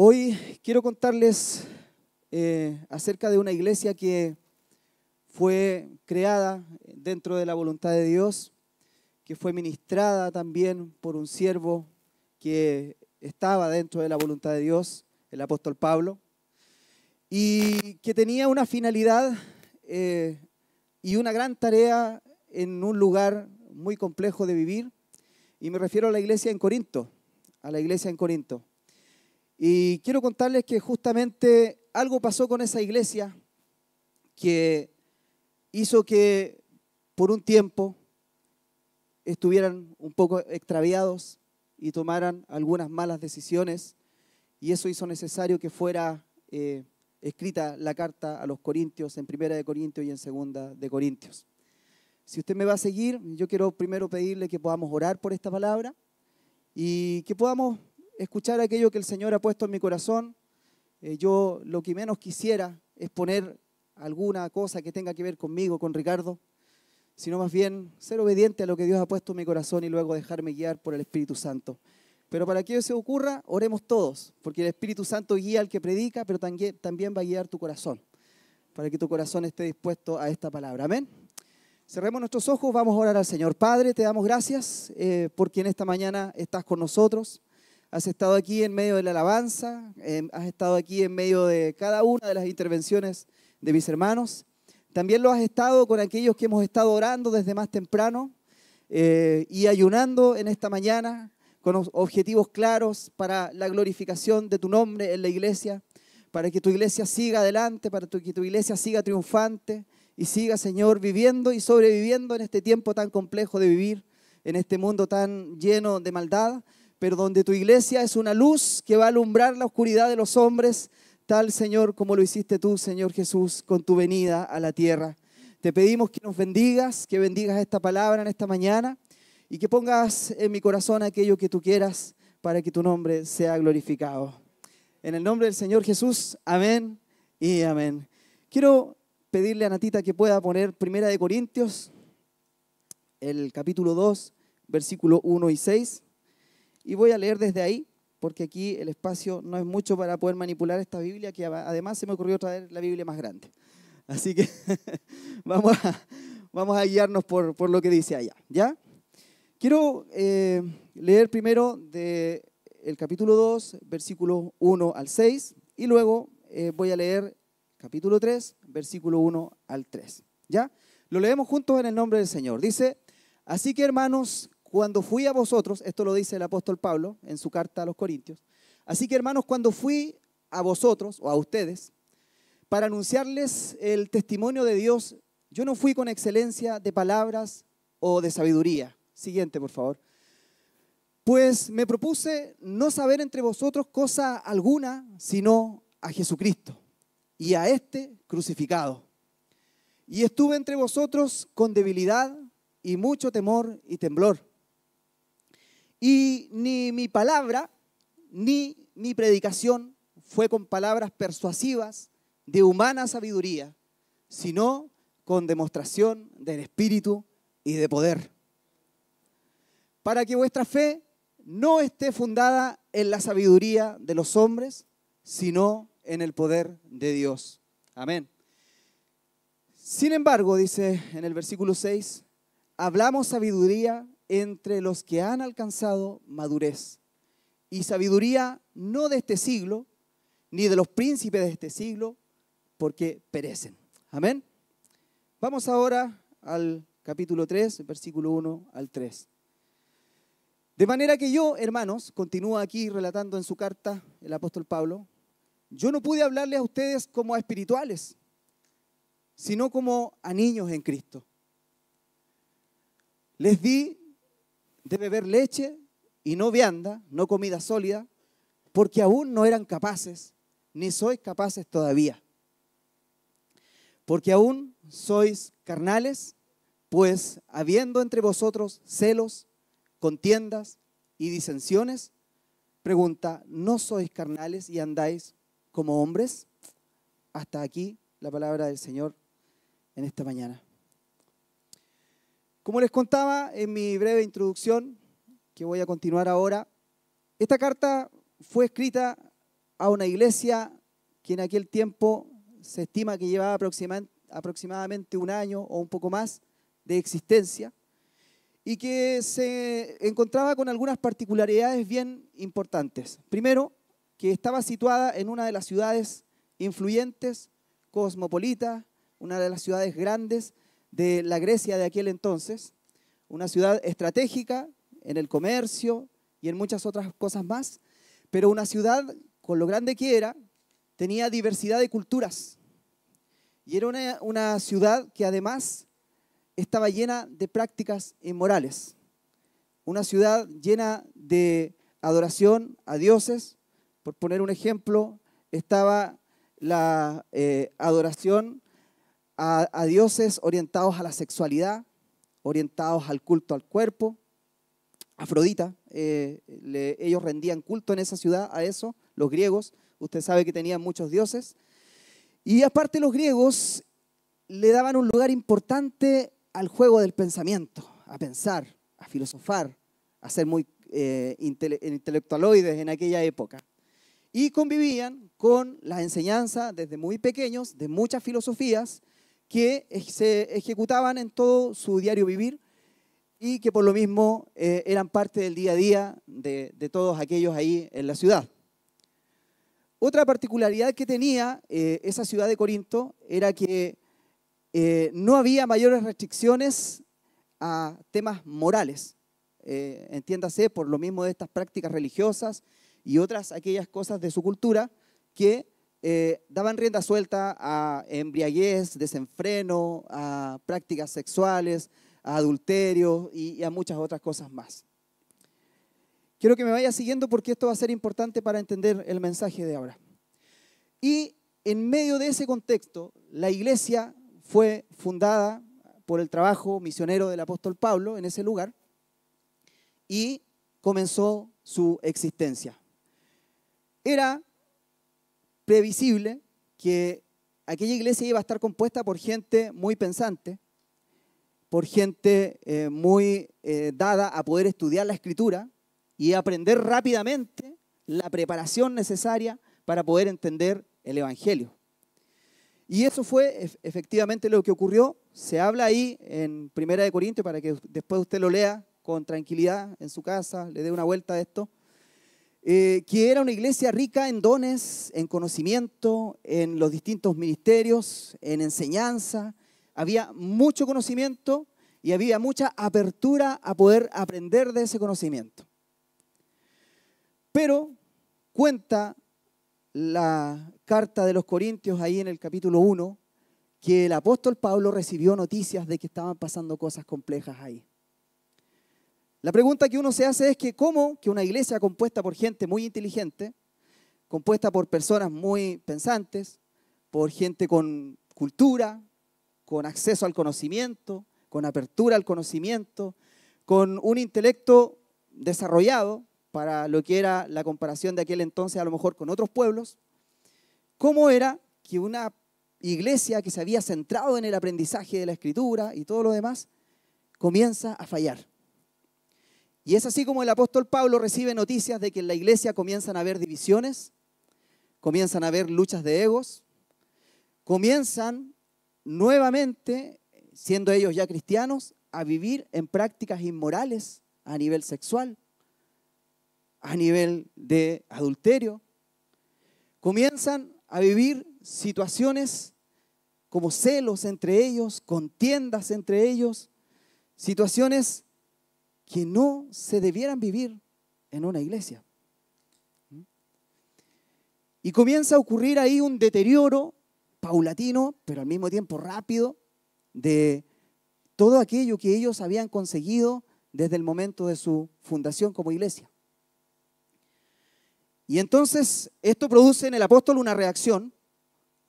Hoy quiero contarles eh, acerca de una iglesia que fue creada dentro de la voluntad de Dios, que fue ministrada también por un siervo que estaba dentro de la voluntad de Dios, el apóstol Pablo, y que tenía una finalidad eh, y una gran tarea en un lugar muy complejo de vivir, y me refiero a la iglesia en Corinto, a la iglesia en Corinto. Y quiero contarles que justamente algo pasó con esa iglesia que hizo que por un tiempo estuvieran un poco extraviados y tomaran algunas malas decisiones y eso hizo necesario que fuera eh, escrita la carta a los Corintios en Primera de Corintios y en Segunda de Corintios. Si usted me va a seguir, yo quiero primero pedirle que podamos orar por esta palabra y que podamos escuchar aquello que el Señor ha puesto en mi corazón. Eh, yo lo que menos quisiera es poner alguna cosa que tenga que ver conmigo, con Ricardo, sino más bien ser obediente a lo que Dios ha puesto en mi corazón y luego dejarme guiar por el Espíritu Santo. Pero para que eso ocurra, oremos todos, porque el Espíritu Santo guía al que predica, pero también va a guiar tu corazón, para que tu corazón esté dispuesto a esta palabra. Amén. Cerremos nuestros ojos, vamos a orar al Señor. Padre, te damos gracias por eh, porque esta mañana estás con nosotros. Has estado aquí en medio de la alabanza, em, has estado aquí en medio de cada una de las intervenciones de mis hermanos. También lo has estado con aquellos que hemos estado orando desde más temprano eh, y ayunando en esta mañana con objetivos claros para la glorificación de tu nombre en la iglesia, para que tu iglesia siga adelante, para que tu iglesia siga triunfante y siga, Señor, viviendo y sobreviviendo en este tiempo tan complejo de vivir, en este mundo tan lleno de maldad, pero donde tu iglesia es una luz que va a alumbrar la oscuridad de los hombres, tal Señor como lo hiciste tú, Señor Jesús, con tu venida a la tierra. Te pedimos que nos bendigas, que bendigas esta palabra en esta mañana y que pongas en mi corazón aquello que tú quieras para que tu nombre sea glorificado. En el nombre del Señor Jesús, amén y amén. Quiero pedirle a Natita que pueda poner Primera de Corintios, el capítulo 2, versículo 1 y 6. Y voy a leer desde ahí, porque aquí el espacio no es mucho para poder manipular esta Biblia, que además se me ocurrió traer la Biblia más grande. Así que vamos, a, guiarnos por, lo que dice allá. ¿ya? Quiero eh, leer primero del capítulo 2, versículo 1 al 6, y luego eh, voy a leer capítulo 3, versículo 1 al 3. ¿Ya? Lo leemos juntos en el nombre del Señor. Dice, así que hermanos, cuando fui a vosotros, esto lo dice el apóstol Pablo en su carta a los Corintios, así que hermanos, cuando fui a vosotros o a ustedes, para anunciarles el testimonio de Dios, yo no fui con excelencia de palabras o de sabiduría. Siguiente, por favor. Pues me propuse no saber entre vosotros cosa alguna, sino a Jesucristo y a este crucificado. Y estuve entre vosotros con debilidad y mucho temor y temblor. Y ni mi palabra, ni mi predicación fue con palabras persuasivas de humana sabiduría, sino con demostración del Espíritu y de poder. Para que vuestra fe no esté fundada en la sabiduría de los hombres, sino en el poder de Dios. Amén. Sin embargo, dice en el versículo 6, hablamos sabiduría entre los que han alcanzado madurez y sabiduría no de este siglo, ni de los príncipes de este siglo, porque perecen. Amén. Vamos ahora al capítulo 3, versículo 1 al 3. De manera que yo, hermanos, continúa aquí relatando en su carta el apóstol Pablo, yo no pude hablarles a ustedes como a espirituales, sino como a niños en Cristo. Les di de beber leche y no vianda, no comida sólida, porque aún no eran capaces, ni sois capaces todavía. Porque aún sois carnales, pues habiendo entre vosotros celos, contiendas y disensiones, pregunta, ¿no sois carnales y andáis como hombres? Hasta aquí la palabra del Señor en esta mañana. Como les contaba en mi breve introducción, que voy a continuar ahora, esta carta fue escrita a una iglesia que en aquel tiempo se estima que llevaba aproximadamente un año o un poco más de existencia y que se encontraba con algunas particularidades bien importantes. Primero, que estaba situada en una de las ciudades influyentes, cosmopolita, una de las ciudades grandes de la Grecia de aquel entonces, una ciudad estratégica en el comercio y en muchas otras cosas más, pero una ciudad, con lo grande que era, tenía diversidad de culturas. Y era una, ciudad que además estaba llena de prácticas inmorales, e una ciudad llena de adoración a dioses, por poner un ejemplo, estaba la eh, adoración a, dioses orientados a la sexualidad, orientados al culto al cuerpo. Afrodita, eh, ellos rendían culto en esa ciudad a eso, los griegos. Usted sabe que tenían muchos dioses. Y aparte los griegos le daban un lugar importante al juego del pensamiento, a pensar, a filosofar, a ser muy eh, intelectualoides en aquella época. Y convivían con la enseñanza desde muy pequeños de muchas filosofías que se ejecutaban en todo su diario vivir y que por lo mismo eh, eran parte del día a día de, todos aquellos ahí en la ciudad. Otra particularidad que tenía eh, esa ciudad de Corinto era que eh, no había mayores restricciones a temas morales, entiéndase por lo mismo de estas prácticas religiosas y otras aquellas cosas de su cultura que eh, daban rienda suelta a embriaguez, desenfreno, a prácticas sexuales, a adulterio y, y a muchas otras cosas más. Quiero que me vaya siguiendo porque esto va a ser importante para entender el mensaje de ahora. Y en medio de ese contexto, la iglesia fue fundada por el trabajo misionero del apóstol Pablo en ese lugar y comenzó su existencia. Era previsible que aquella iglesia iba a estar compuesta por gente muy pensante, por gente eh, muy eh, dada a poder estudiar la escritura y aprender rápidamente la preparación necesaria para poder entender el Evangelio. Y eso fue efectivamente lo que ocurrió. Se habla ahí en Primera de Corintios para que después usted lo lea con tranquilidad en su casa, le dé una vuelta a esto. Eh, que era una iglesia rica en dones, en conocimiento, en los distintos ministerios, en enseñanza. Había mucho conocimiento y había mucha apertura a poder aprender de ese conocimiento. Pero cuenta la carta de los Corintios ahí en el capítulo 1 que el apóstol Pablo recibió noticias de que estaban pasando cosas complejas ahí. La pregunta que uno se hace es que cómo que una iglesia compuesta por gente muy inteligente, compuesta por personas muy pensantes, por gente con cultura, con acceso al conocimiento, con apertura al conocimiento, con un intelecto desarrollado para lo que era la comparación de aquel entonces a lo mejor con otros pueblos, cómo era que una iglesia que se había centrado en el aprendizaje de la escritura y todo lo demás comienza a fallar y es así como el apóstol Pablo recibe noticias de que en la iglesia comienzan a haber divisiones, comienzan a haber luchas de egos, comienzan nuevamente, siendo ellos ya cristianos, a vivir en prácticas inmorales a nivel sexual, a nivel de adulterio. Comienzan a vivir situaciones como celos entre ellos, contiendas entre ellos, situaciones que no se debieran vivir en una iglesia. Y comienza a ocurrir ahí un deterioro paulatino, pero al mismo tiempo rápido, de todo aquello que ellos habían conseguido desde el momento de su fundación como iglesia. Y entonces esto produce en el apóstol una reacción,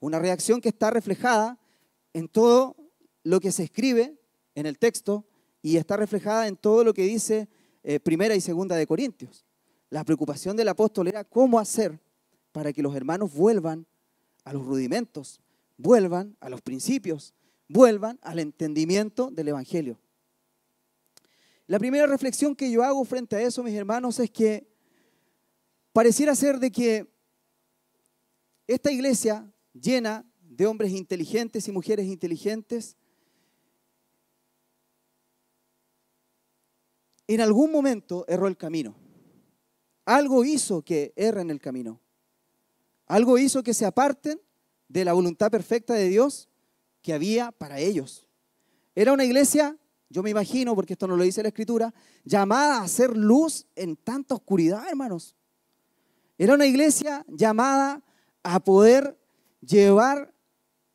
una reacción que está reflejada en todo lo que se escribe en el texto y está reflejada en todo lo que dice eh, Primera y Segunda de Corintios. La preocupación del apóstol era cómo hacer para que los hermanos vuelvan a los rudimentos, vuelvan a los principios, vuelvan al entendimiento del Evangelio. La primera reflexión que yo hago frente a eso, mis hermanos, es que pareciera ser de que esta iglesia llena de hombres inteligentes y mujeres inteligentes en algún momento erró el camino. Algo hizo que erren el camino. Algo hizo que se aparten de la voluntad perfecta de Dios que había para ellos. Era una iglesia, yo me imagino, porque esto no lo dice la escritura, llamada a ser luz en tanta oscuridad, hermanos. Era una iglesia llamada a poder llevar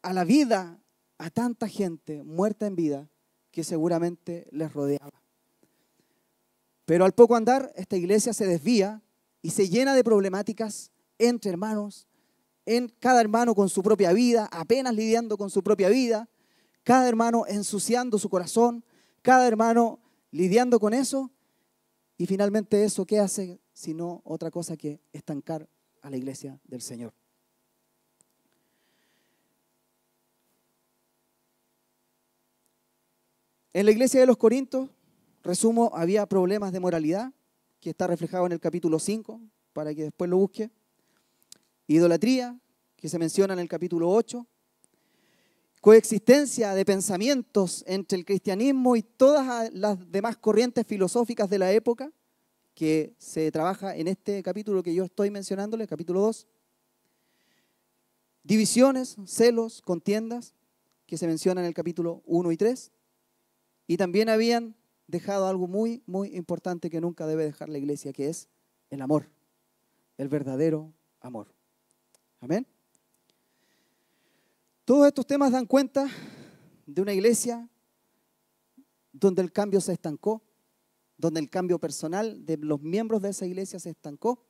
a la vida a tanta gente muerta en vida que seguramente les rodeaba. Pero al poco andar, esta iglesia se desvía y se llena de problemáticas entre hermanos, en cada hermano con su propia vida, apenas lidiando con su propia vida, cada hermano ensuciando su corazón, cada hermano lidiando con eso. Y finalmente eso, ¿qué hace sino otra cosa que estancar a la iglesia del Señor? En la iglesia de los Corintos, Resumo, había problemas de moralidad, que está reflejado en el capítulo 5, para que después lo busque. Idolatría, que se menciona en el capítulo 8. Coexistencia de pensamientos entre el cristianismo y todas las demás corrientes filosóficas de la época, que se trabaja en este capítulo que yo estoy mencionándole, capítulo 2. Divisiones, celos, contiendas, que se menciona en el capítulo 1 y 3. Y también habían dejado algo muy, muy importante que nunca debe dejar la iglesia, que es el amor, el verdadero amor. Amén. Todos estos temas dan cuenta de una iglesia donde el cambio se estancó, donde el cambio personal de los miembros de esa iglesia se estancó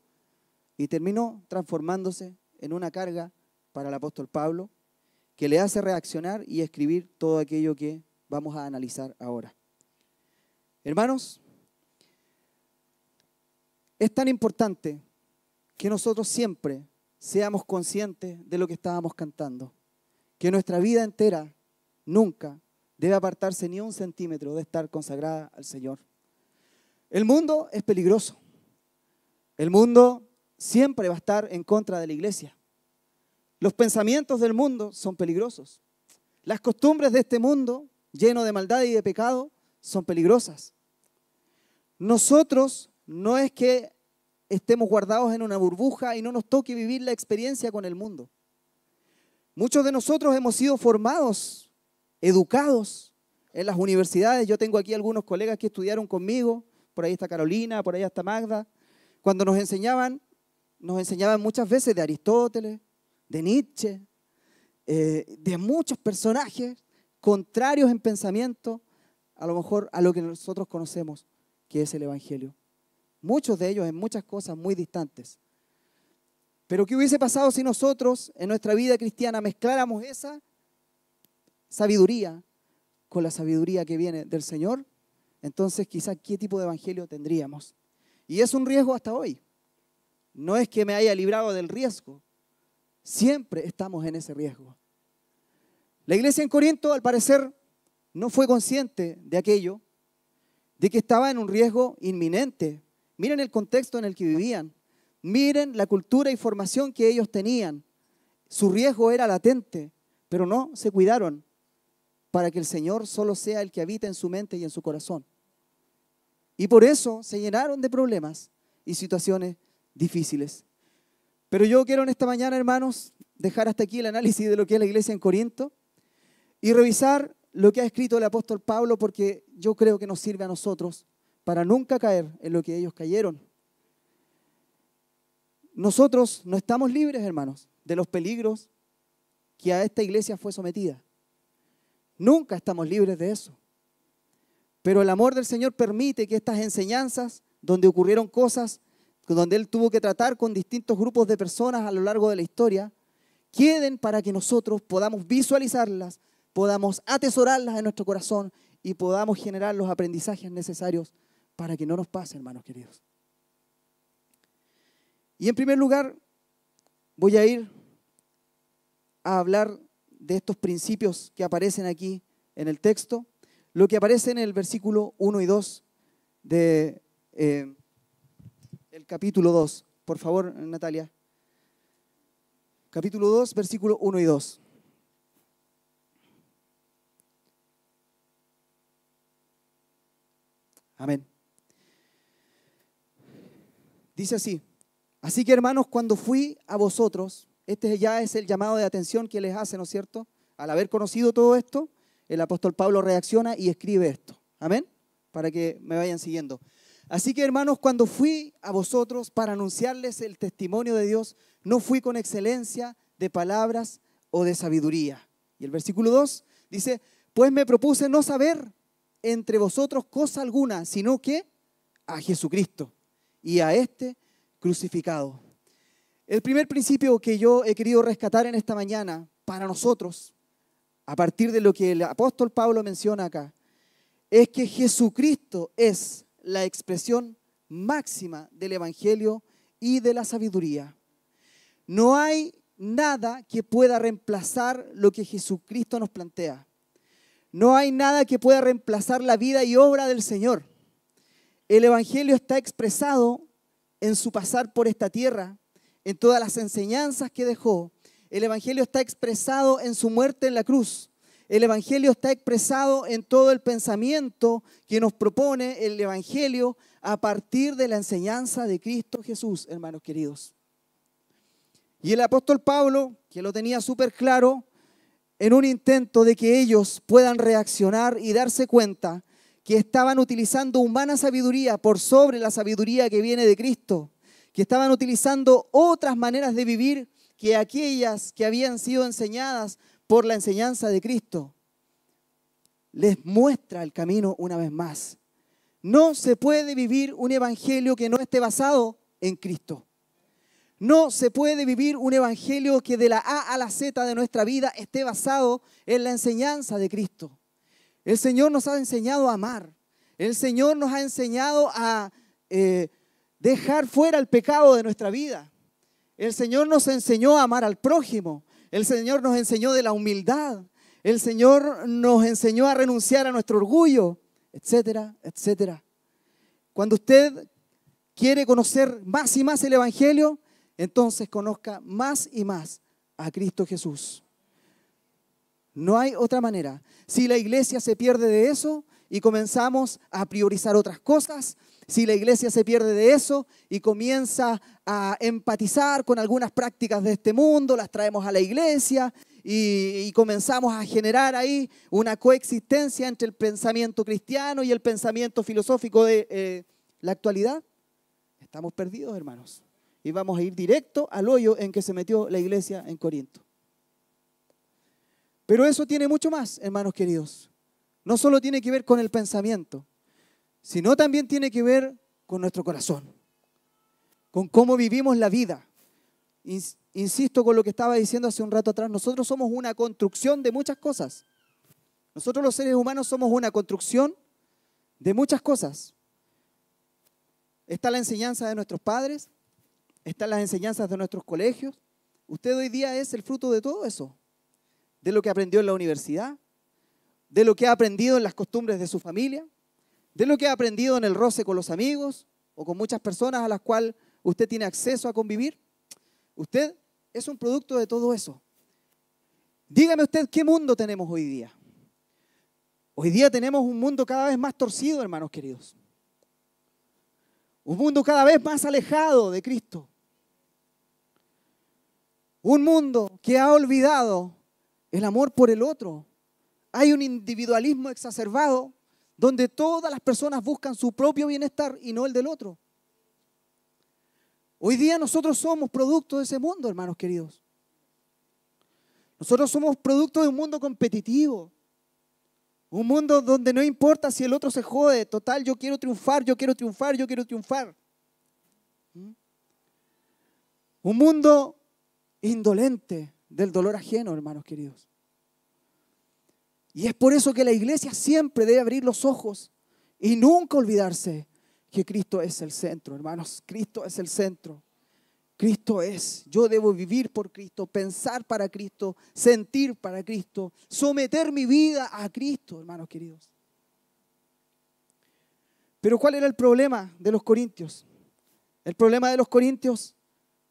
y terminó transformándose en una carga para el apóstol Pablo que le hace reaccionar y escribir todo aquello que vamos a analizar ahora. Hermanos, es tan importante que nosotros siempre seamos conscientes de lo que estábamos cantando, que nuestra vida entera nunca debe apartarse ni un centímetro de estar consagrada al Señor. El mundo es peligroso. El mundo siempre va a estar en contra de la iglesia. Los pensamientos del mundo son peligrosos. Las costumbres de este mundo, lleno de maldad y de pecado, son peligrosas. Nosotros no es que estemos guardados en una burbuja y no nos toque vivir la experiencia con el mundo. Muchos de nosotros hemos sido formados, educados en las universidades. Yo tengo aquí algunos colegas que estudiaron conmigo, por ahí está Carolina, por ahí está Magda. Cuando nos enseñaban, nos enseñaban muchas veces de Aristóteles, de Nietzsche, eh, de muchos personajes contrarios en pensamiento, a lo mejor a lo que nosotros conocemos que es el Evangelio. Muchos de ellos en muchas cosas muy distantes. Pero ¿qué hubiese pasado si nosotros en nuestra vida cristiana mezcláramos esa sabiduría con la sabiduría que viene del Señor? Entonces quizás qué tipo de Evangelio tendríamos. Y es un riesgo hasta hoy. No es que me haya librado del riesgo. Siempre estamos en ese riesgo. La iglesia en Corinto, al parecer, no fue consciente de aquello de que estaba en un riesgo inminente. Miren el contexto en el que vivían. Miren la cultura y formación que ellos tenían. Su riesgo era latente, pero no se cuidaron para que el Señor solo sea el que habita en su mente y en su corazón. Y por eso se llenaron de problemas y situaciones difíciles. Pero yo quiero en esta mañana, hermanos, dejar hasta aquí el análisis de lo que es la iglesia en Corinto y revisar lo que ha escrito el apóstol Pablo porque yo creo que nos sirve a nosotros para nunca caer en lo que ellos cayeron. Nosotros no estamos libres, hermanos, de los peligros que a esta iglesia fue sometida. Nunca estamos libres de eso. Pero el amor del Señor permite que estas enseñanzas, donde ocurrieron cosas, donde Él tuvo que tratar con distintos grupos de personas a lo largo de la historia, queden para que nosotros podamos visualizarlas, podamos atesorarlas en nuestro corazón y podamos generar los aprendizajes necesarios para que no nos pase, hermanos queridos. Y en primer lugar, voy a ir a hablar de estos principios que aparecen aquí en el texto, lo que aparece en el versículo 1 y 2 de eh, el capítulo 2. Por favor, Natalia. Capítulo 2, versículo 1 y 2. Amén. Dice así, así que hermanos, cuando fui a vosotros, este ya es el llamado de atención que les hace, ¿no es cierto? Al haber conocido todo esto, el apóstol Pablo reacciona y escribe esto. Amén. Para que me vayan siguiendo. Así que hermanos, cuando fui a vosotros para anunciarles el testimonio de Dios, no fui con excelencia de palabras o de sabiduría. Y el versículo 2 dice, pues me propuse no saber entre vosotros cosa alguna, sino que a Jesucristo y a este crucificado. El primer principio que yo he querido rescatar en esta mañana para nosotros, a partir de lo que el apóstol Pablo menciona acá, es que Jesucristo es la expresión máxima del Evangelio y de la sabiduría. No hay nada que pueda reemplazar lo que Jesucristo nos plantea. No hay nada que pueda reemplazar la vida y obra del Señor. El Evangelio está expresado en su pasar por esta tierra, en todas las enseñanzas que dejó. El Evangelio está expresado en su muerte en la cruz. El Evangelio está expresado en todo el pensamiento que nos propone el Evangelio a partir de la enseñanza de Cristo Jesús, hermanos queridos. Y el apóstol Pablo, que lo tenía súper claro, en un intento de que ellos puedan reaccionar y darse cuenta que estaban utilizando humana sabiduría por sobre la sabiduría que viene de Cristo, que estaban utilizando otras maneras de vivir que aquellas que habían sido enseñadas por la enseñanza de Cristo. Les muestra el camino una vez más. No se puede vivir un evangelio que no esté basado en Cristo. No se puede vivir un evangelio que de la A a la Z de nuestra vida esté basado en la enseñanza de Cristo. El Señor nos ha enseñado a amar. El Señor nos ha enseñado a eh, dejar fuera el pecado de nuestra vida. El Señor nos enseñó a amar al prójimo. El Señor nos enseñó de la humildad. El Señor nos enseñó a renunciar a nuestro orgullo, etcétera, etcétera. Cuando usted quiere conocer más y más el Evangelio, entonces conozca más y más a Cristo Jesús. No hay otra manera. Si la iglesia se pierde de eso y comenzamos a priorizar otras cosas, si la iglesia se pierde de eso y comienza a empatizar con algunas prácticas de este mundo, las traemos a la iglesia y, comenzamos a generar ahí una coexistencia entre el pensamiento cristiano y el pensamiento filosófico de eh, la actualidad, estamos perdidos, hermanos y vamos a ir directo al hoyo en que se metió la iglesia en Corinto. Pero eso tiene mucho más, hermanos queridos. No solo tiene que ver con el pensamiento, sino también tiene que ver con nuestro corazón, con cómo vivimos la vida. Insisto con lo que estaba diciendo hace un rato atrás, nosotros somos una construcción de muchas cosas. Nosotros los seres humanos somos una construcción de muchas cosas. Está la enseñanza de nuestros padres, están las enseñanzas de nuestros colegios. Usted hoy día es el fruto de todo eso, de lo que aprendió en la universidad, de lo que ha aprendido en las costumbres de su familia, de lo que ha aprendido en el roce con los amigos o con muchas personas a las cuales usted tiene acceso a convivir. Usted es un producto de todo eso. Dígame usted qué mundo tenemos hoy día. Hoy día tenemos un mundo cada vez más torcido, hermanos queridos. Un mundo cada vez más alejado de Cristo. Un mundo que ha olvidado el amor por el otro. Hay un individualismo exacerbado donde todas las personas buscan su propio bienestar y no el del otro. Hoy día nosotros somos producto de ese mundo, hermanos queridos. Nosotros somos producto de un mundo competitivo. Un mundo donde no importa si el otro se jode. Total, yo quiero triunfar, yo quiero triunfar, yo quiero triunfar. ¿Mm? Un mundo indolente del dolor ajeno, hermanos queridos. Y es por eso que la iglesia siempre debe abrir los ojos y nunca olvidarse que Cristo es el centro, hermanos. Cristo es el centro. Cristo es. Yo debo vivir por Cristo, pensar para Cristo, sentir para Cristo, someter mi vida a Cristo, hermanos queridos. Pero ¿cuál era el problema de los corintios? El problema de los corintios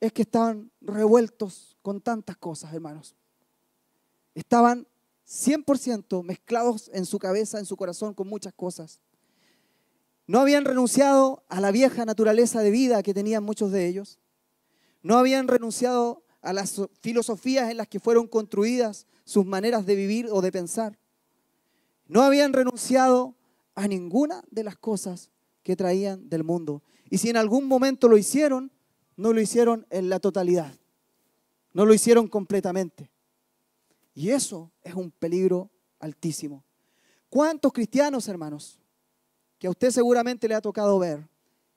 es que estaban revueltos con tantas cosas, hermanos. Estaban 100% mezclados en su cabeza, en su corazón, con muchas cosas. No habían renunciado a la vieja naturaleza de vida que tenían muchos de ellos. No habían renunciado a las filosofías en las que fueron construidas sus maneras de vivir o de pensar. No habían renunciado a ninguna de las cosas que traían del mundo. Y si en algún momento lo hicieron, no lo hicieron en la totalidad, no lo hicieron completamente. Y eso es un peligro altísimo. ¿Cuántos cristianos, hermanos, que a usted seguramente le ha tocado ver,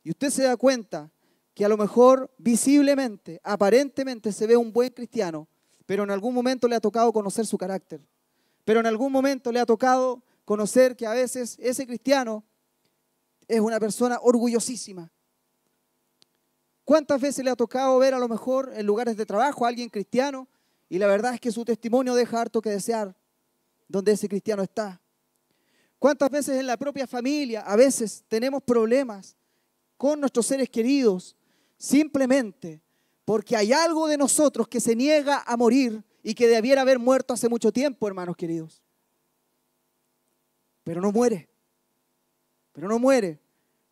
y usted se da cuenta que a lo mejor visiblemente, aparentemente se ve un buen cristiano, pero en algún momento le ha tocado conocer su carácter, pero en algún momento le ha tocado conocer que a veces ese cristiano es una persona orgullosísima, ¿Cuántas veces le ha tocado ver a lo mejor en lugares de trabajo a alguien cristiano y la verdad es que su testimonio deja harto que desear donde ese cristiano está? ¿Cuántas veces en la propia familia a veces tenemos problemas con nuestros seres queridos simplemente porque hay algo de nosotros que se niega a morir y que debiera haber muerto hace mucho tiempo, hermanos queridos? Pero no muere, pero no muere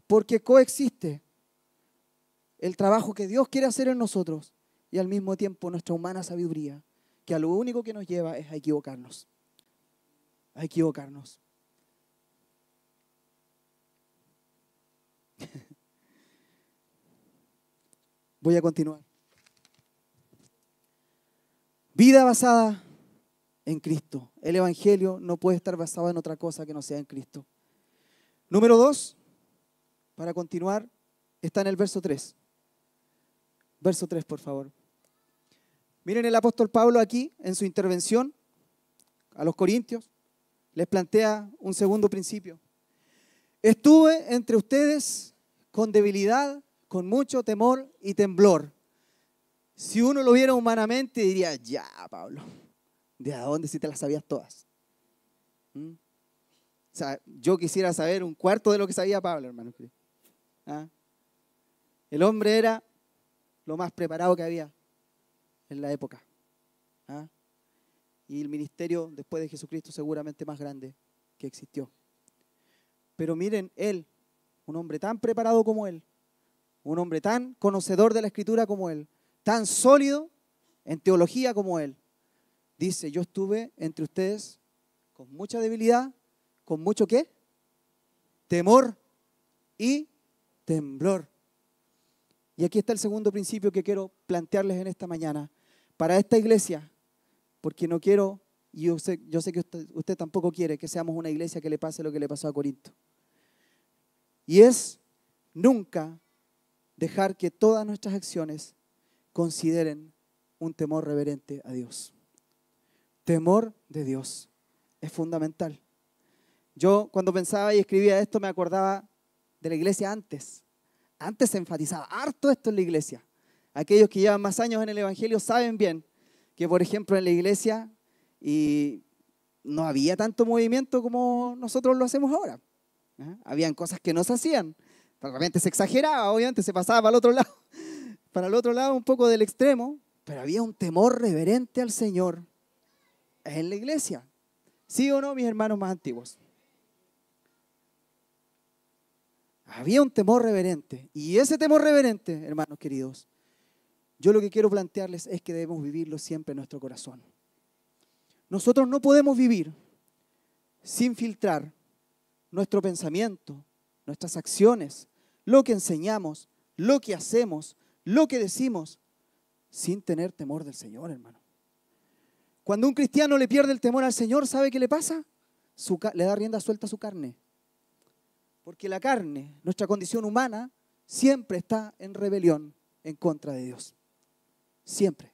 porque coexiste el trabajo que Dios quiere hacer en nosotros y al mismo tiempo nuestra humana sabiduría, que a lo único que nos lleva es a equivocarnos, a equivocarnos. Voy a continuar. Vida basada en Cristo. El Evangelio no puede estar basado en otra cosa que no sea en Cristo. Número dos, para continuar, está en el verso 3. Verso 3, por favor. Miren el apóstol Pablo aquí en su intervención a los corintios, les plantea un segundo principio. Estuve entre ustedes con debilidad, con mucho temor y temblor. Si uno lo viera humanamente, diría, ya, Pablo, ¿de dónde si te las sabías todas? ¿Mm? O sea, yo quisiera saber un cuarto de lo que sabía Pablo, hermano. ¿Ah? El hombre era lo más preparado que había en la época. ¿ah? Y el ministerio después de Jesucristo seguramente más grande que existió. Pero miren, él, un hombre tan preparado como él, un hombre tan conocedor de la escritura como él, tan sólido en teología como él, dice, yo estuve entre ustedes con mucha debilidad, con mucho qué? Temor y temblor. Y aquí está el segundo principio que quiero plantearles en esta mañana. Para esta iglesia, porque no quiero, y yo sé, que usted tampoco quiere que seamos una iglesia que le pase lo que le pasó a Corinto. Y es nunca dejar que todas nuestras acciones consideren un temor reverente a Dios. Temor de Dios es fundamental. Yo cuando pensaba y escribía esto me acordaba de la iglesia antes, antes se enfatizaba harto esto en la iglesia. Aquellos que llevan más años en el Evangelio saben bien que, por ejemplo, en la iglesia y no había tanto movimiento como nosotros lo hacemos ahora. ¿eh? Habían cosas que no se hacían. Realmente se exageraba, obviamente se pasaba para el otro lado, para el otro lado un poco del extremo, pero había un temor reverente al Señor en la iglesia. ¿Sí o no, mis hermanos más antiguos? Había un temor reverente. Y ese temor reverente, hermanos queridos, yo lo que quiero plantearles es que debemos vivirlo siempre en nuestro corazón. Nosotros no podemos vivir sin filtrar nuestro pensamiento, nuestras acciones, lo que enseñamos, lo que hacemos, lo que decimos, sin tener temor del Señor, hermano. Cuando un cristiano le pierde el temor al Señor, ¿sabe qué le pasa? le da rienda suelta a su carne. Porque la carne, nuestra condición humana, siempre está en rebelión en contra de Dios. Siempre.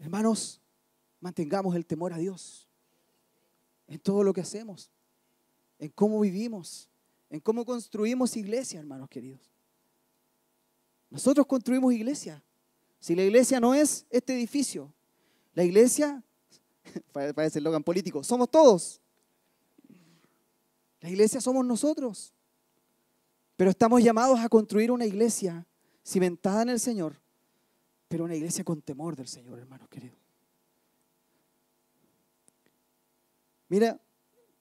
Hermanos, mantengamos el temor a Dios en todo lo que hacemos, en cómo vivimos, en cómo construimos iglesia, hermanos queridos. Nosotros construimos iglesia. Si la iglesia no es este edificio, la iglesia, parece el logan político, somos todos. La iglesia somos nosotros. Pero estamos llamados a construir una iglesia cimentada en el Señor, pero una iglesia con temor del Señor, hermanos queridos. Mira,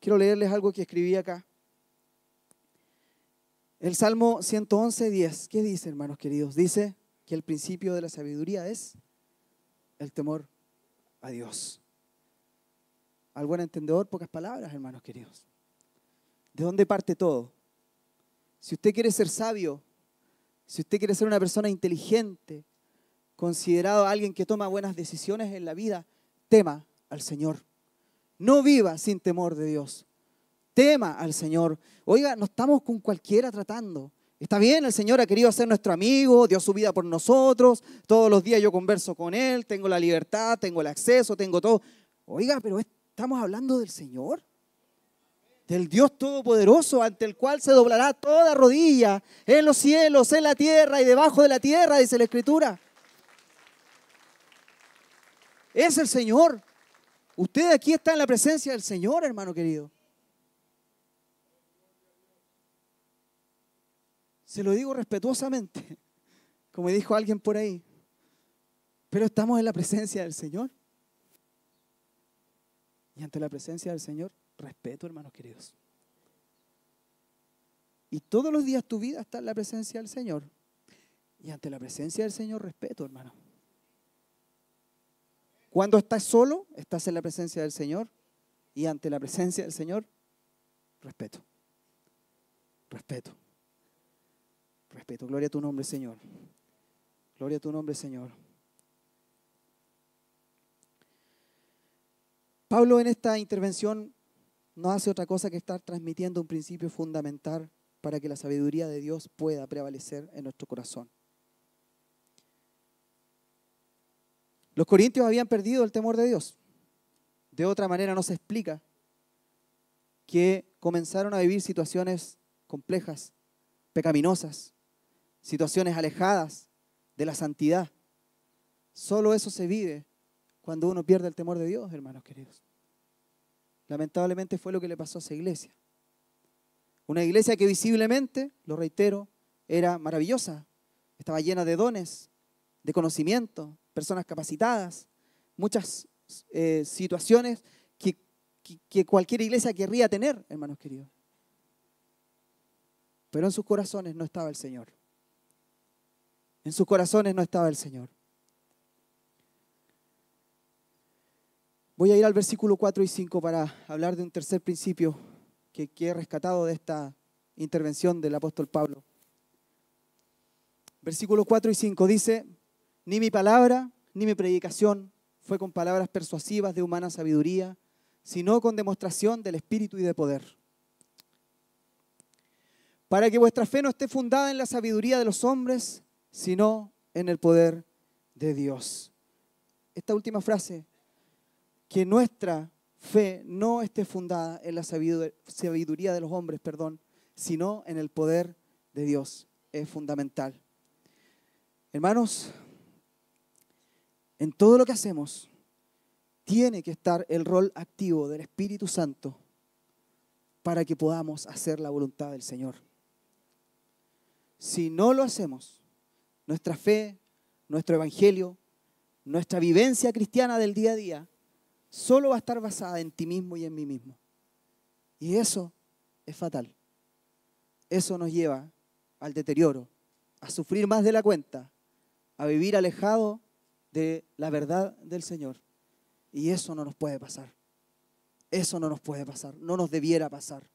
quiero leerles algo que escribí acá. El Salmo 111, 10. ¿Qué dice, hermanos queridos? Dice que el principio de la sabiduría es el temor a Dios. Al buen entendedor, pocas palabras, hermanos queridos. ¿De dónde parte todo? Si usted quiere ser sabio, si usted quiere ser una persona inteligente, considerado alguien que toma buenas decisiones en la vida, tema al Señor. No viva sin temor de Dios. Tema al Señor. Oiga, no estamos con cualquiera tratando. Está bien, el Señor ha querido ser nuestro amigo, dio su vida por nosotros, todos los días yo converso con Él, tengo la libertad, tengo el acceso, tengo todo. Oiga, pero estamos hablando del Señor del Dios Todopoderoso, ante el cual se doblará toda rodilla en los cielos, en la tierra y debajo de la tierra, dice la Escritura. Es el Señor. Usted aquí está en la presencia del Señor, hermano querido. Se lo digo respetuosamente, como dijo alguien por ahí. Pero estamos en la presencia del Señor. Y ante la presencia del Señor Respeto, hermanos queridos. Y todos los días tu vida está en la presencia del Señor. Y ante la presencia del Señor, respeto, hermano. Cuando estás solo, estás en la presencia del Señor. Y ante la presencia del Señor, respeto. Respeto. Respeto. Gloria a tu nombre, Señor. Gloria a tu nombre, Señor. Pablo en esta intervención no hace otra cosa que estar transmitiendo un principio fundamental para que la sabiduría de Dios pueda prevalecer en nuestro corazón. Los corintios habían perdido el temor de Dios. De otra manera no se explica que comenzaron a vivir situaciones complejas, pecaminosas, situaciones alejadas de la santidad. Solo eso se vive cuando uno pierde el temor de Dios, hermanos queridos. Lamentablemente fue lo que le pasó a esa iglesia. Una iglesia que visiblemente, lo reitero, era maravillosa. Estaba llena de dones, de conocimiento, personas capacitadas, muchas eh, situaciones que, que cualquier iglesia querría tener, hermanos queridos. Pero en sus corazones no estaba el Señor. En sus corazones no estaba el Señor. Voy a ir al versículo 4 y 5 para hablar de un tercer principio que, he rescatado de esta intervención del apóstol Pablo. Versículo 4 y 5 dice, ni mi palabra ni mi predicación fue con palabras persuasivas de humana sabiduría, sino con demostración del Espíritu y de poder. Para que vuestra fe no esté fundada en la sabiduría de los hombres, sino en el poder de Dios. Esta última frase que nuestra fe no esté fundada en la sabiduría de los hombres, perdón, sino en el poder de Dios. Es fundamental. Hermanos, en todo lo que hacemos tiene que estar el rol activo del Espíritu Santo para que podamos hacer la voluntad del Señor. Si no lo hacemos, nuestra fe, nuestro evangelio, nuestra vivencia cristiana del día a día solo va a estar basada en ti mismo y en mí mismo. Y eso es fatal. Eso nos lleva al deterioro, a sufrir más de la cuenta, a vivir alejado de la verdad del Señor. Y eso no nos puede pasar. Eso no nos puede pasar, no nos debiera pasar.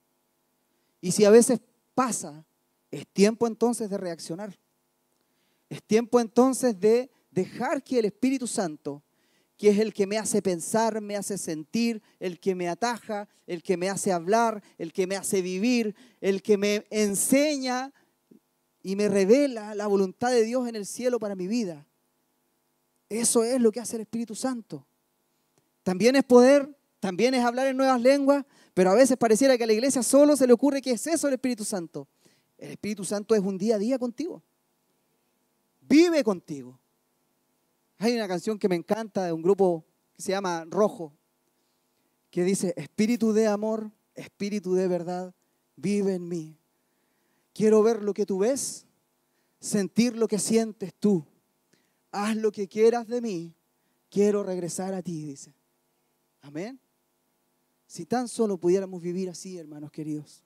Y si a veces pasa, es tiempo entonces de reaccionar. Es tiempo entonces de dejar que el Espíritu Santo que es el que me hace pensar, me hace sentir, el que me ataja, el que me hace hablar, el que me hace vivir, el que me enseña y me revela la voluntad de Dios en el cielo para mi vida. Eso es lo que hace el Espíritu Santo. También es poder, también es hablar en nuevas lenguas, pero a veces pareciera que a la iglesia solo se le ocurre que es eso el Espíritu Santo. El Espíritu Santo es un día a día contigo. Vive contigo. Hay una canción que me encanta de un grupo que se llama Rojo, que dice, espíritu de amor, espíritu de verdad, vive en mí. Quiero ver lo que tú ves, sentir lo que sientes tú. Haz lo que quieras de mí, quiero regresar a ti, dice. Amén. Si tan solo pudiéramos vivir así, hermanos queridos,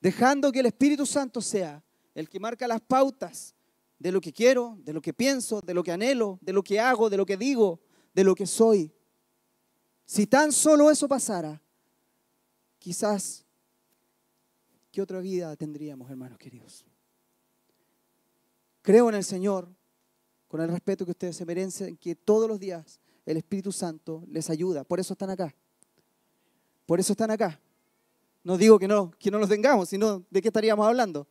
dejando que el Espíritu Santo sea el que marca las pautas de lo que quiero, de lo que pienso, de lo que anhelo, de lo que hago, de lo que digo, de lo que soy. Si tan solo eso pasara, quizás, ¿qué otra vida tendríamos, hermanos queridos? Creo en el Señor, con el respeto que ustedes se merecen, que todos los días el Espíritu Santo les ayuda. Por eso están acá. Por eso están acá. No digo que no, que no los tengamos, sino de qué estaríamos hablando.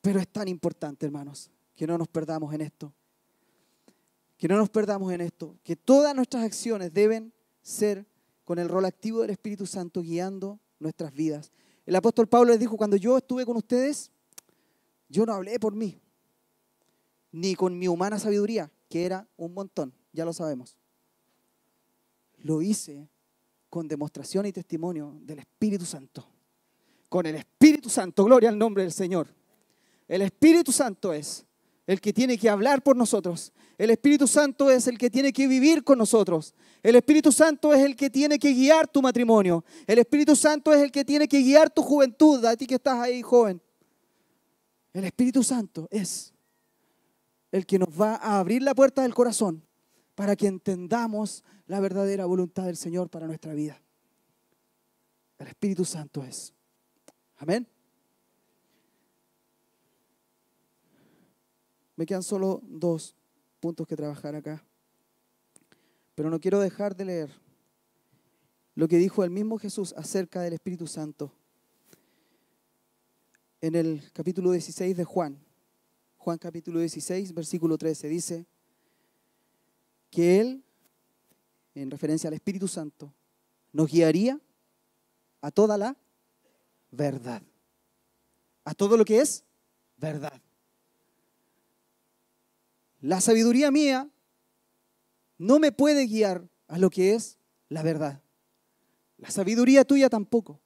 Pero es tan importante, hermanos, que no nos perdamos en esto. Que no nos perdamos en esto. Que todas nuestras acciones deben ser con el rol activo del Espíritu Santo guiando nuestras vidas. El apóstol Pablo les dijo, cuando yo estuve con ustedes, yo no hablé por mí, ni con mi humana sabiduría, que era un montón, ya lo sabemos. Lo hice con demostración y testimonio del Espíritu Santo. Con el Espíritu Santo, gloria al nombre del Señor. El Espíritu Santo es el que tiene que hablar por nosotros. El Espíritu Santo es el que tiene que vivir con nosotros. El Espíritu Santo es el que tiene que guiar tu matrimonio. El Espíritu Santo es el que tiene que guiar tu juventud, a ti que estás ahí joven. El Espíritu Santo es el que nos va a abrir la puerta del corazón para que entendamos la verdadera voluntad del Señor para nuestra vida. El Espíritu Santo es. Amén. Me quedan solo dos puntos que trabajar acá. Pero no quiero dejar de leer lo que dijo el mismo Jesús acerca del Espíritu Santo en el capítulo 16 de Juan. Juan capítulo 16, versículo 13 dice que Él, en referencia al Espíritu Santo, nos guiaría a toda la verdad, a todo lo que es verdad. La sabiduría mía no me puede guiar a lo que es la verdad. La sabiduría tuya tampoco.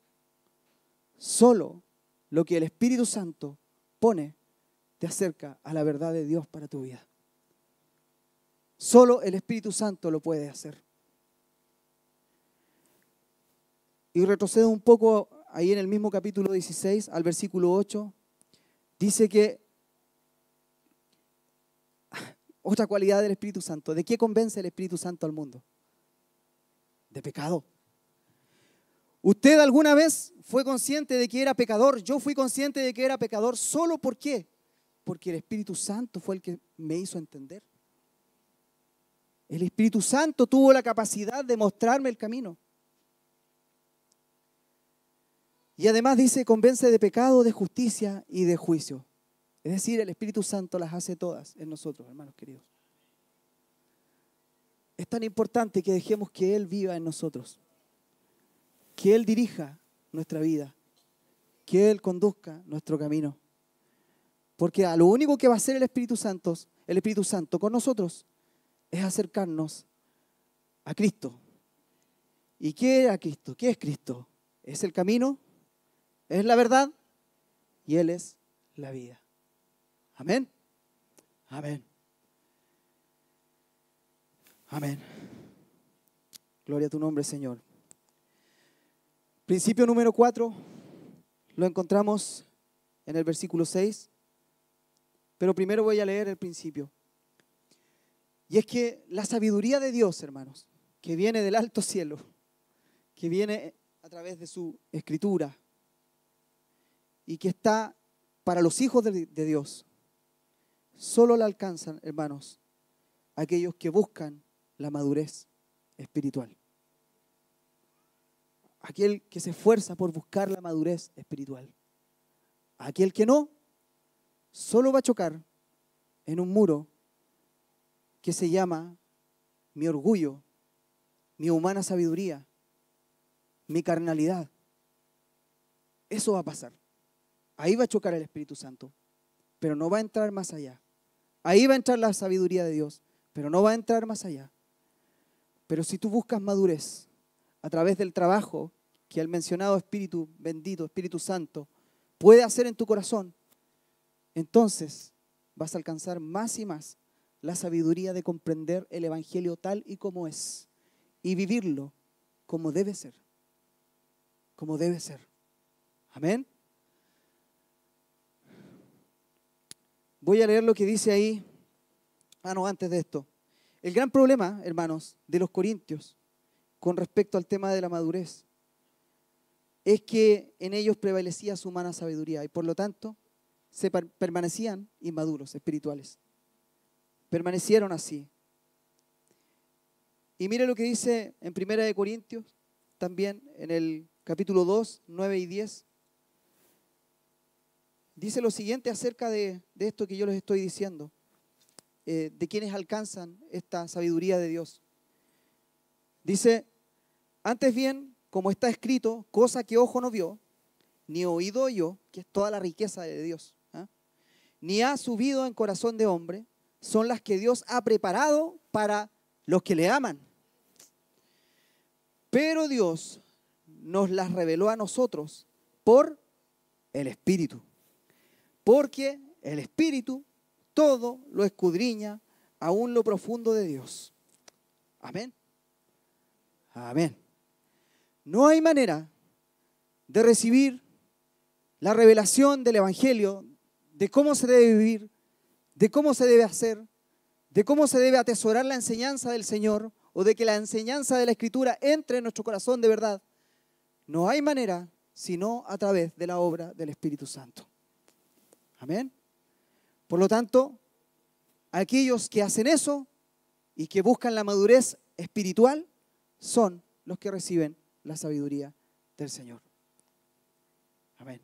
Solo lo que el Espíritu Santo pone te acerca a la verdad de Dios para tu vida. Solo el Espíritu Santo lo puede hacer. Y retrocedo un poco ahí en el mismo capítulo 16 al versículo 8. Dice que otra cualidad del Espíritu Santo. ¿De qué convence el Espíritu Santo al mundo? De pecado. ¿Usted alguna vez fue consciente de que era pecador? Yo fui consciente de que era pecador solo por qué? Porque el Espíritu Santo fue el que me hizo entender. El Espíritu Santo tuvo la capacidad de mostrarme el camino. Y además dice, convence de pecado, de justicia y de juicio. Es decir, el Espíritu Santo las hace todas en nosotros, hermanos queridos. Es tan importante que dejemos que Él viva en nosotros, que Él dirija nuestra vida, que Él conduzca nuestro camino. Porque a lo único que va a hacer el Espíritu Santo, el Espíritu Santo con nosotros, es acercarnos a Cristo. ¿Y qué era Cristo? ¿Qué es Cristo? Es el camino, es la verdad y Él es la vida. Amén. Amén. Amén. Gloria a tu nombre, Señor. Principio número 4 lo encontramos en el versículo 6, pero primero voy a leer el principio. Y es que la sabiduría de Dios, hermanos, que viene del alto cielo, que viene a través de su escritura y que está para los hijos de, de Dios, solo la alcanzan, hermanos, aquellos que buscan la madurez espiritual. Aquel que se esfuerza por buscar la madurez espiritual. Aquel que no, solo va a chocar en un muro que se llama mi orgullo, mi humana sabiduría, mi carnalidad. Eso va a pasar. Ahí va a chocar el Espíritu Santo, pero no va a entrar más allá. Ahí va a entrar la sabiduría de Dios, pero no va a entrar más allá. Pero si tú buscas madurez a través del trabajo que el mencionado Espíritu bendito, Espíritu Santo, puede hacer en tu corazón, entonces vas a alcanzar más y más la sabiduría de comprender el Evangelio tal y como es y vivirlo como debe ser, como debe ser. Amén. Voy a leer lo que dice ahí. Ah, no, antes de esto. El gran problema, hermanos, de los corintios con respecto al tema de la madurez es que en ellos prevalecía su humana sabiduría y por lo tanto se permanecían inmaduros, espirituales. Permanecieron así. Y mire lo que dice en Primera de Corintios, también en el capítulo 2, 9 y 10 dice lo siguiente acerca de, esto que yo les estoy diciendo, eh, de quienes alcanzan esta sabiduría de Dios. Dice, antes bien, como está escrito, cosa que ojo no vio, ni oído yo, que es toda la riqueza de Dios, ¿ah? ni ha subido en corazón de hombre, son las que Dios ha preparado para los que le aman. Pero Dios nos las reveló a nosotros por el Espíritu. Porque el Espíritu todo lo escudriña, aún lo profundo de Dios. Amén. Amén. No hay manera de recibir la revelación del Evangelio, de cómo se debe vivir, de cómo se debe hacer, de cómo se debe atesorar la enseñanza del Señor o de que la enseñanza de la Escritura entre en nuestro corazón de verdad. No hay manera sino a través de la obra del Espíritu Santo. Amén. Por lo tanto, aquellos que hacen eso y que buscan la madurez espiritual son los que reciben la sabiduría del Señor. Amén.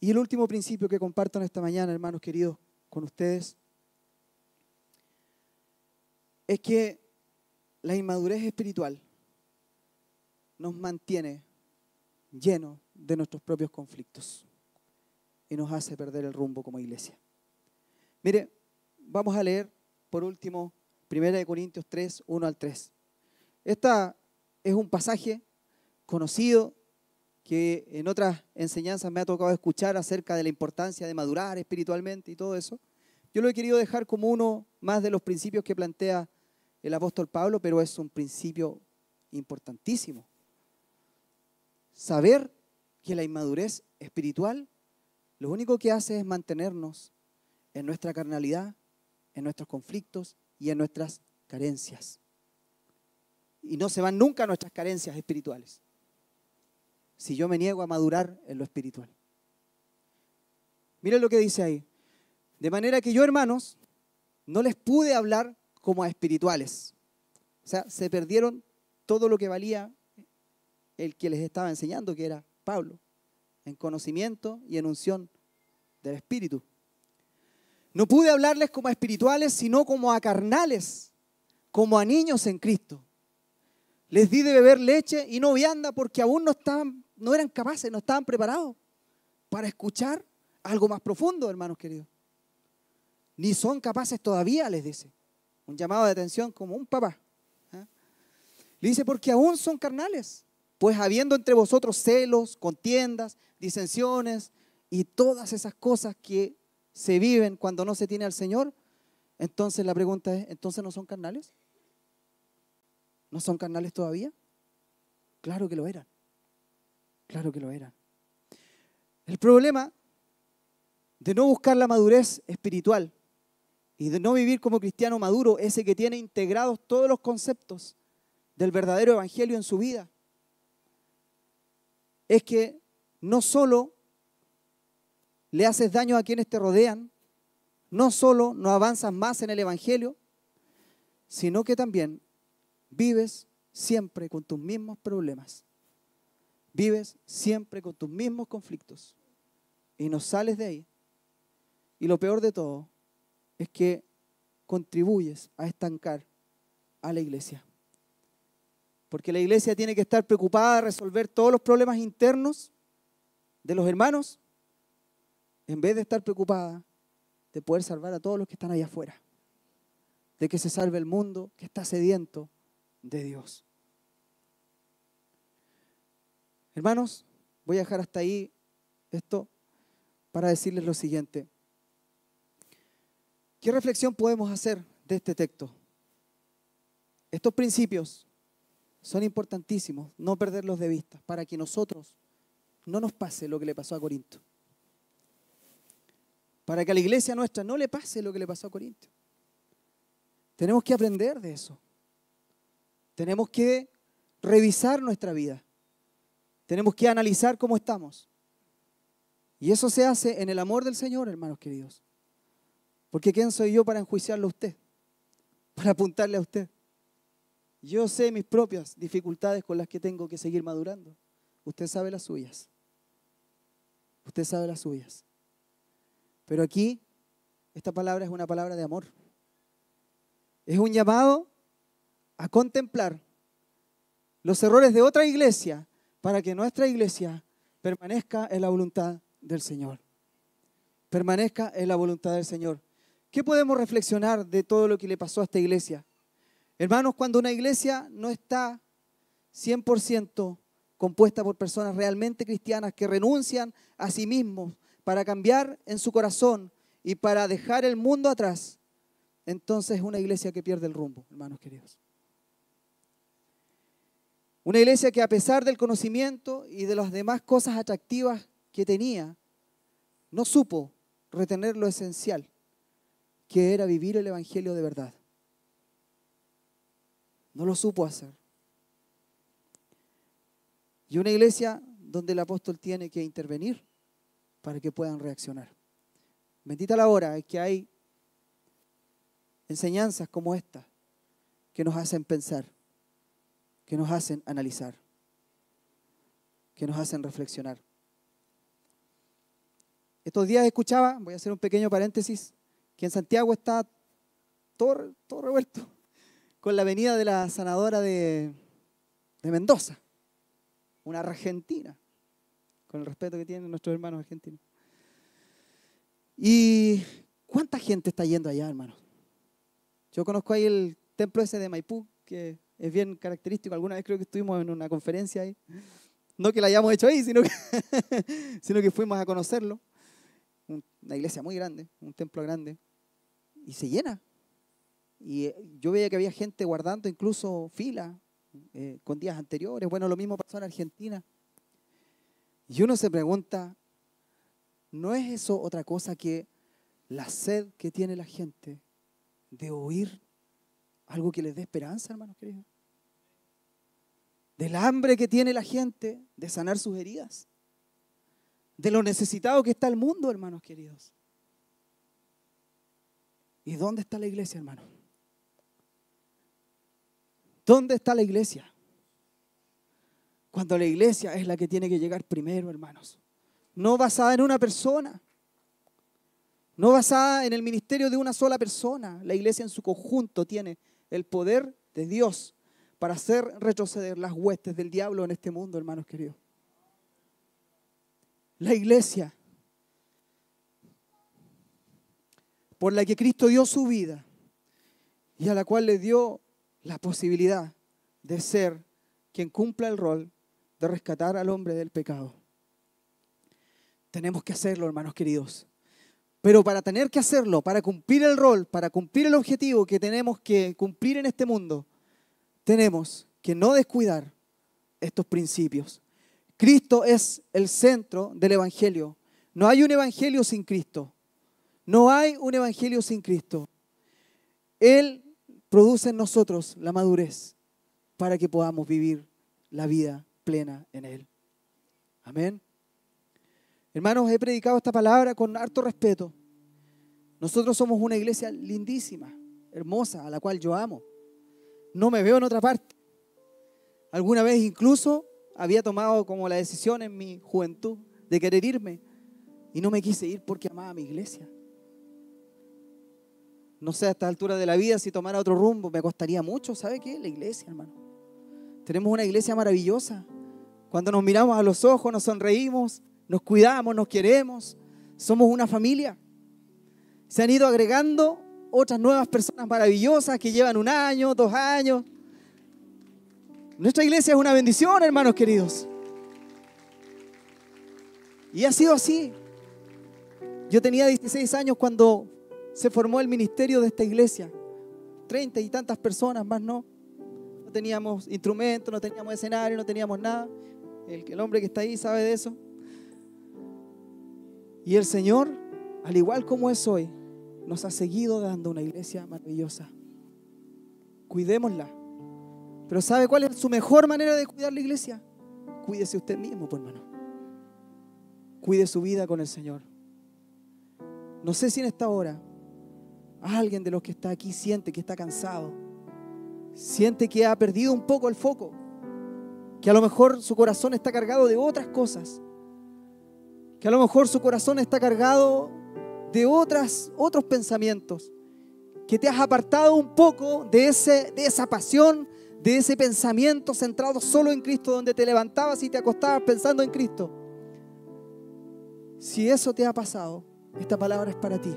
Y el último principio que comparto esta mañana, hermanos queridos, con ustedes, es que la inmadurez espiritual nos mantiene llenos de nuestros propios conflictos y nos hace perder el rumbo como iglesia. Mire, vamos a leer por último 1 Corintios 3, 1 al 3. Esta es un pasaje conocido que en otras enseñanzas me ha tocado escuchar acerca de la importancia de madurar espiritualmente y todo eso. Yo lo he querido dejar como uno más de los principios que plantea el apóstol Pablo, pero es un principio importantísimo saber que la inmadurez espiritual lo único que hace es mantenernos en nuestra carnalidad, en nuestros conflictos y en nuestras carencias. Y no se van nunca nuestras carencias espirituales. Si yo me niego a madurar en lo espiritual. Miren lo que dice ahí. De manera que yo, hermanos, no les pude hablar como a espirituales. O sea, se perdieron todo lo que valía el que les estaba enseñando, que era Pablo, en conocimiento y en unción del Espíritu. No pude hablarles como a espirituales, sino como a carnales, como a niños en Cristo. Les di de beber leche y no vianda porque aún no, estaban, no eran capaces, no estaban preparados para escuchar algo más profundo, hermanos queridos. Ni son capaces todavía, les dice. Un llamado de atención como un papá. ¿Ah? Le dice, porque aún son carnales. Pues habiendo entre vosotros celos, contiendas, disensiones y todas esas cosas que se viven cuando no se tiene al Señor, entonces la pregunta es, ¿entonces no son carnales? ¿No son carnales todavía? Claro que lo eran. Claro que lo eran. El problema de no buscar la madurez espiritual y de no vivir como cristiano maduro, ese que tiene integrados todos los conceptos del verdadero evangelio en su vida, es que no solo le haces daño a quienes te rodean, no solo no avanzas más en el Evangelio, sino que también vives siempre con tus mismos problemas, vives siempre con tus mismos conflictos y no sales de ahí. Y lo peor de todo es que contribuyes a estancar a la iglesia. Porque la iglesia tiene que estar preocupada de resolver todos los problemas internos de los hermanos, en vez de estar preocupada de poder salvar a todos los que están allá afuera. De que se salve el mundo que está sediento de Dios. Hermanos, voy a dejar hasta ahí esto para decirles lo siguiente. ¿Qué reflexión podemos hacer de este texto? Estos principios son importantísimos, no perderlos de vista, para que nosotros no nos pase lo que le pasó a Corinto. Para que a la iglesia nuestra no le pase lo que le pasó a Corinto. Tenemos que aprender de eso. Tenemos que revisar nuestra vida. Tenemos que analizar cómo estamos. Y eso se hace en el amor del Señor, hermanos queridos. Porque ¿quién soy yo para enjuiciarlo a usted? Para apuntarle a usted. Yo sé mis propias dificultades con las que tengo que seguir madurando. Usted sabe las suyas. Usted sabe las suyas. Pero aquí, esta palabra es una palabra de amor. Es un llamado a contemplar los errores de otra iglesia para que nuestra iglesia permanezca en la voluntad del Señor. Permanezca en la voluntad del Señor. ¿Qué podemos reflexionar de todo lo que le pasó a esta iglesia? Hermanos, cuando una iglesia no está 100% compuesta por personas realmente cristianas que renuncian a sí mismos para cambiar en su corazón y para dejar el mundo atrás, entonces es una iglesia que pierde el rumbo, hermanos queridos. Una iglesia que a pesar del conocimiento y de las demás cosas atractivas que tenía, no supo retener lo esencial, que era vivir el Evangelio de verdad. No lo supo hacer. Y una iglesia donde el apóstol tiene que intervenir para que puedan reaccionar. Bendita la hora es que hay enseñanzas como esta que nos hacen pensar, que nos hacen analizar, que nos hacen reflexionar. Estos días escuchaba, voy a hacer un pequeño paréntesis, que en Santiago está todo, todo revuelto con la venida de la sanadora de, Mendoza, una argentina, con el respeto que tienen nuestros hermanos argentinos. ¿Y cuánta gente está yendo allá, hermanos? Yo conozco ahí el templo ese de Maipú, que es bien característico. Alguna vez creo que estuvimos en una conferencia ahí. No que la hayamos hecho ahí, sino sino que fuimos a conocerlo. Una iglesia muy grande, un templo grande. Y se llena, y eh, yo veía que había gente guardando incluso fila eh, con días anteriores. Bueno, lo mismo pasó en Argentina. Y uno se pregunta, ¿no es eso otra cosa que la sed que tiene la gente de oír algo que les dé esperanza, hermanos queridos? Del hambre que tiene la gente de sanar sus heridas. De lo necesitado que está el mundo, hermanos queridos. ¿Y dónde está la iglesia, hermanos? ¿Dónde está la iglesia? Cuando la iglesia es la que tiene que llegar primero, hermanos. No basada en una persona. No basada en el ministerio de una sola persona. La iglesia en su conjunto tiene el poder de Dios para hacer retroceder las huestes del diablo en este mundo, hermanos queridos. La iglesia por la que Cristo dio su vida y a la cual le dio la posibilidad de ser quien cumpla el rol de rescatar al hombre del pecado. Tenemos que hacerlo, hermanos queridos. Pero para tener que hacerlo, para cumplir el rol, para cumplir el objetivo que tenemos que cumplir en este mundo, tenemos que no descuidar estos principios. Cristo es el centro del Evangelio. No hay un Evangelio sin Cristo. No hay un Evangelio sin Cristo. Él produce en nosotros la madurez para que podamos vivir la vida plena en Él. Amén. Hermanos, he predicado esta palabra con harto respeto. Nosotros somos una iglesia lindísima, hermosa, a la cual yo amo. No me veo en otra parte. Alguna vez incluso había tomado como la decisión en mi juventud de querer irme y no me quise ir porque amaba a mi iglesia no sé, a esta altura de la vida, si tomara otro rumbo, me costaría mucho. ¿Sabe qué? La iglesia, hermano. Tenemos una iglesia maravillosa. Cuando nos miramos a los ojos, nos sonreímos, nos cuidamos, nos queremos. Somos una familia. Se han ido agregando otras nuevas personas maravillosas que llevan un año, dos años. Nuestra iglesia es una bendición, hermanos queridos. Y ha sido así. Yo tenía 16 años cuando se formó el ministerio de esta iglesia. Treinta y tantas personas, más no. No teníamos instrumentos, no teníamos escenario, no teníamos nada. El, el hombre que está ahí sabe de eso. Y el Señor, al igual como es hoy, nos ha seguido dando una iglesia maravillosa. Cuidémosla. Pero ¿sabe cuál es su mejor manera de cuidar la iglesia? Cuídese usted mismo, por pues, hermano. Cuide su vida con el Señor. No sé si en esta hora Alguien de los que está aquí siente que está cansado. Siente que ha perdido un poco el foco. Que a lo mejor su corazón está cargado de otras cosas. Que a lo mejor su corazón está cargado de otras, otros pensamientos. Que te has apartado un poco de, ese, de esa pasión, de ese pensamiento centrado solo en Cristo, donde te levantabas y te acostabas pensando en Cristo. Si eso te ha pasado, esta palabra es para ti.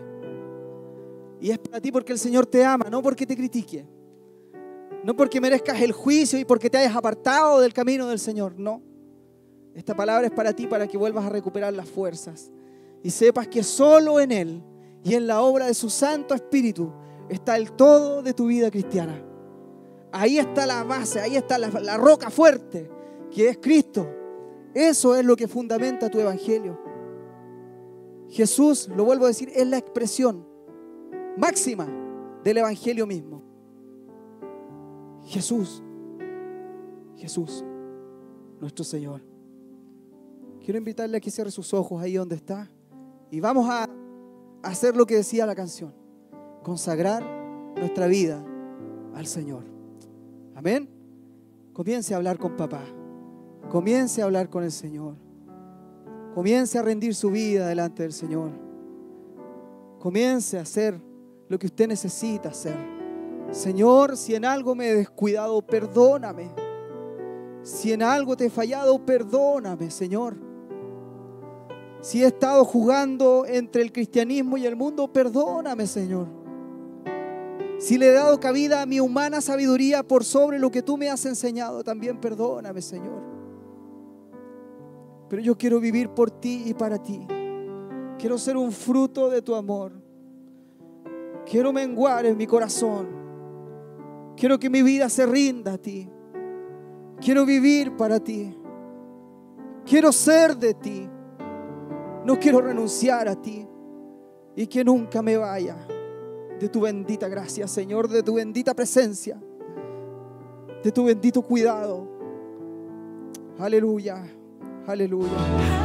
Y es para ti porque el Señor te ama, no porque te critique. No porque merezcas el juicio y porque te hayas apartado del camino del Señor, no. Esta palabra es para ti para que vuelvas a recuperar las fuerzas y sepas que solo en Él y en la obra de su Santo Espíritu está el todo de tu vida cristiana. Ahí está la base, ahí está la, roca fuerte, que es Cristo. Eso es lo que fundamenta tu evangelio. Jesús, lo vuelvo a decir, es la expresión máxima del Evangelio mismo. Jesús, Jesús, nuestro Señor. Quiero invitarle a que cierre sus ojos ahí donde está y vamos a hacer lo que decía la canción, consagrar nuestra vida al Señor. Amén. Comience a hablar con papá, comience a hablar con el Señor, comience a rendir su vida delante del Señor, comience a ser lo que usted necesita hacer. Señor, si en algo me he descuidado, perdóname. Si en algo te he fallado, perdóname, Señor. Si he estado jugando entre el cristianismo y el mundo, perdóname, Señor. Si le he dado cabida a mi humana sabiduría por sobre lo que tú me has enseñado, también perdóname, Señor. Pero yo quiero vivir por ti y para ti. Quiero ser un fruto de tu amor. Quiero menguar en mi corazón. Quiero que mi vida se rinda a ti. Quiero vivir para ti. Quiero ser de ti. No quiero renunciar a ti. Y que nunca me vaya de tu bendita gracia, Señor, de tu bendita presencia, de tu bendito cuidado. Aleluya, aleluya.